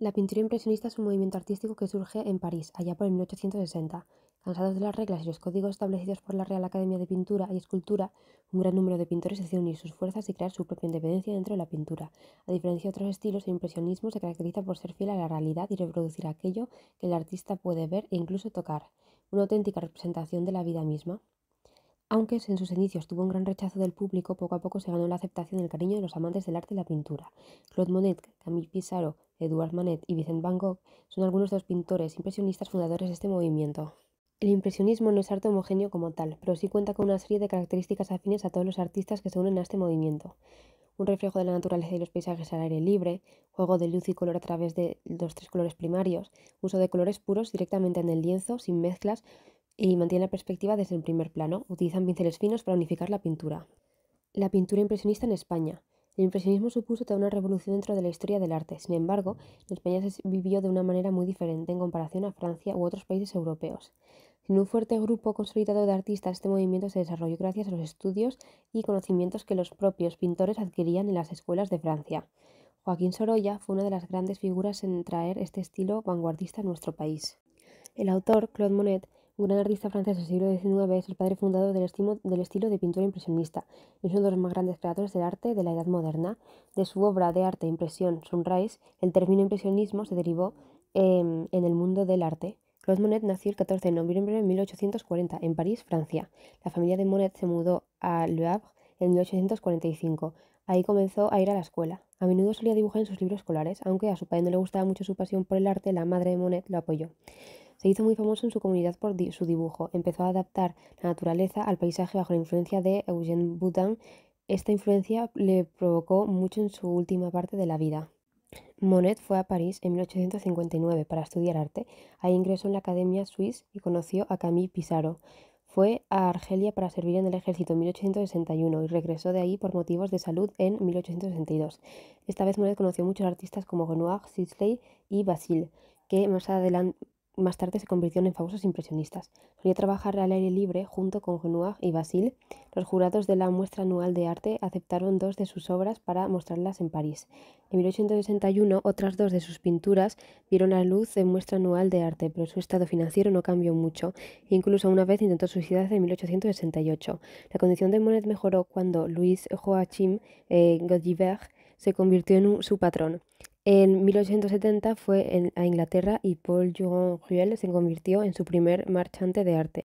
La pintura impresionista es un movimiento artístico que surge en París, allá por el 1860. Cansados de las reglas y los códigos establecidos por la Real Academia de Pintura y Escultura, un gran número de pintores deciden unir sus fuerzas y crear su propia independencia dentro de la pintura. A diferencia de otros estilos, el impresionismo se caracteriza por ser fiel a la realidad y reproducir aquello que el artista puede ver e incluso tocar, una auténtica representación de la vida misma. Aunque en sus inicios tuvo un gran rechazo del público, poco a poco se ganó la aceptación y el cariño de los amantes del arte y la pintura. Claude Monet, Camille Pissarro, Edouard Manet y Vincent Van Gogh son algunos de los pintores impresionistas fundadores de este movimiento. El impresionismo no es arte homogéneo como tal, pero sí cuenta con una serie de características afines a todos los artistas que se unen a este movimiento. Un reflejo de la naturaleza y los paisajes al aire libre, juego de luz y color a través de los tres colores primarios, uso de colores puros directamente en el lienzo, sin mezclas, y mantiene la perspectiva desde el primer plano. Utilizan pinceles finos para unificar la pintura. La pintura impresionista en España. El impresionismo supuso toda una revolución dentro de la historia del arte. Sin embargo, en España se vivió de una manera muy diferente en comparación a Francia u otros países europeos. Sin un fuerte grupo consolidado de artistas, este movimiento se desarrolló gracias a los estudios y conocimientos que los propios pintores adquirían en las escuelas de Francia. Joaquín Sorolla fue una de las grandes figuras en traer este estilo vanguardista a nuestro país. El autor, Claude Monet, un gran artista francés del siglo XIX es el padre fundador del, estilo de pintura impresionista es uno de los más grandes creadores del arte de la Edad Moderna. De su obra de arte impresión Sunrise, el término impresionismo se derivó em, en el mundo del arte. Claude Monet nació el 14 de noviembre de 1840 en París, Francia. La familia de Monet se mudó a Le Havre en 1845. Ahí comenzó a ir a la escuela. A menudo solía dibujar en sus libros escolares, aunque a su padre no le gustaba mucho su pasión por el arte, la madre de Monet lo apoyó. Se hizo muy famoso en su comunidad por su dibujo. Empezó a adaptar la naturaleza al paisaje bajo la influencia de Eugène Boudin. Esta influencia le provocó mucho en su última parte de la vida. Monet fue a París en 1859 para estudiar arte. Ahí ingresó en la Academia Suisse y conoció a Camille Pissarro. Fue a Argelia para servir en el ejército en 1861 y regresó de ahí por motivos de salud en 1862. Esta vez Monet conoció muchos artistas como Renoir, Sisley y Basile, que más, adelante más tarde se convirtieron en famosos impresionistas. Solía trabajar al aire libre junto con Renoir y Basile. Los jurados de la muestra anual de arte aceptaron dos de sus obras para mostrarlas en París. En 1861, otras dos de sus pinturas vieron la luz en muestra anual de arte, pero su estado financiero no cambió mucho. Incluso una vez intentó suicidarse en 1868. La condición de Monet mejoró cuando Louis Joachim eh, se convirtió en su patrón. En 1870 fue a Inglaterra y Paul Durand Ruel se convirtió en su primer marchante de arte.